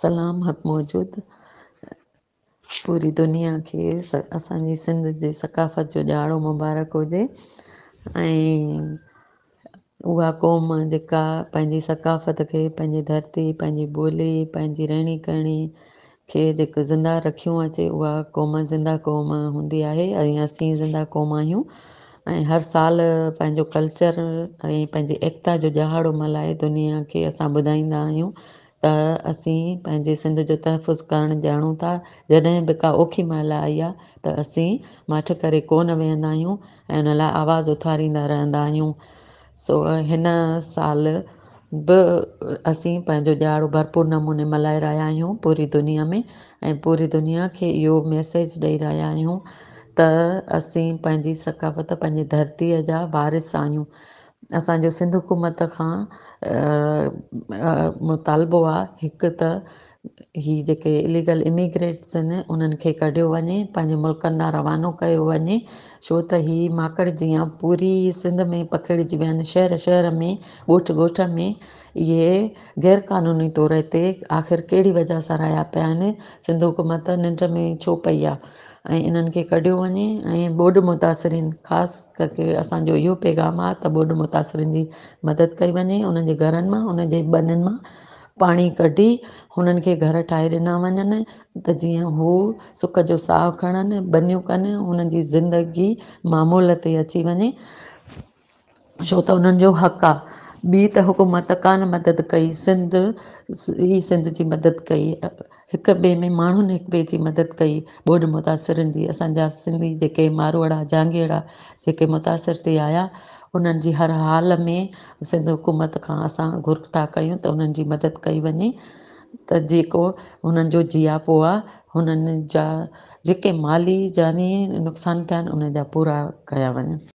सलाम हक़ मौजूद पूरी दुनिया खे असांजी सिंध जी सकाफ़त जो ॼाड़ो मुबारक हुजे ऐं उहा क़ौम जेका पंहिंजी सकाफ़त खे पंहिंजी धरती पंहिंजी ॿोली पंहिंजी रहणी कहणी खे जेके ज़िंदा रखियूं अचे उहा क़ौम ज़िंदा क़ौम हूंदी आहे ऐं असीं ज़िंदा क़ौम आहियूं ऐं हर साल पंहिंजो कल्चर ऐं पंहिंजी एकता जो ॾिहाड़ो मल्हाए दुनिया खे असां ॿुधाईंदा त असीं पंहिंजे सिंध जो तहफ़ुज़ु करणु ॼाणूं था जॾहिं बि का ओखी महिल आई आहे त असीं माठ करे कोन वेहंदा आहियूं ऐं हुन लाइ आवाज़ु उथारींदा रहंदा आहियूं सो हिन साल बि असीं पंहिंजो ॾियारो भरपूर नमूने मल्हाए रहिया आहियूं पूरी दुनिया में ऐं पूरी दुनिया खे इहो मैसेज ॾेई रहिया आहियूं त असीं पंहिंजी सकाफ़त पंहिंजी धरतीअ जा वारिस आहियूं असांजो सिंध हुकूमत खां मुतालबो आहे हिकु त हीअ जेके इलीगल इमिग्रेट्स आहिनि उन्हनि खे कढियो वञे पंहिंजे मुल्कनि ॾांहुं रवानो कयो वञे छो त हीअ माकड़ जीअं पूरी सिंध में पखिड़िजी विया आहिनि शहर शहर में ॻोठ ॻोठ में इहे गैर कानूनी तौर ते आख़िर कहिड़ी वजह सां रहिया पिया आहिनि सिंध हुकूमत निंड में छो पई आहे ऐं इन्हनि खे कढियो वञे ऐं बोड मुतासिरीन ख़ासि करके असांजो इहो पैगाम आहे त बोड मुतासिरीन जी मदद कई वञे उन्हनि जे घरनि मां उन्हनि जे बननि मां पाणी कढी हुननि खे घर ठाहे ॾिना वञनि त जीअं हू सुख जो साहु खणनि बनियूं कनि हुननि जी ज़िंदगी मामूल ते अची वञे छो त हुननि जो हक़ आहे ॿी त हुकूमत कान मदद कई सिंध ई सिंध जी मदद कई हिक ॿिए में माण्हुनि हिक ॿिए जी मदद कई ॿोॾि मुतासिरनि जी असांजा सिंधी जेके मारवाड़ा जांगेड़ा जेके मुतासिर ते आया हुननि जी हर हाल में सिंध हुकूमत खां असां घुर था कयूं त उन्हनि जी मदद कई वञे त जेको हुननि जो जियापो आहे हुननि जा जेके माली जानी नुक़सान थिया आहिनि उन जा पूरा कया वञनि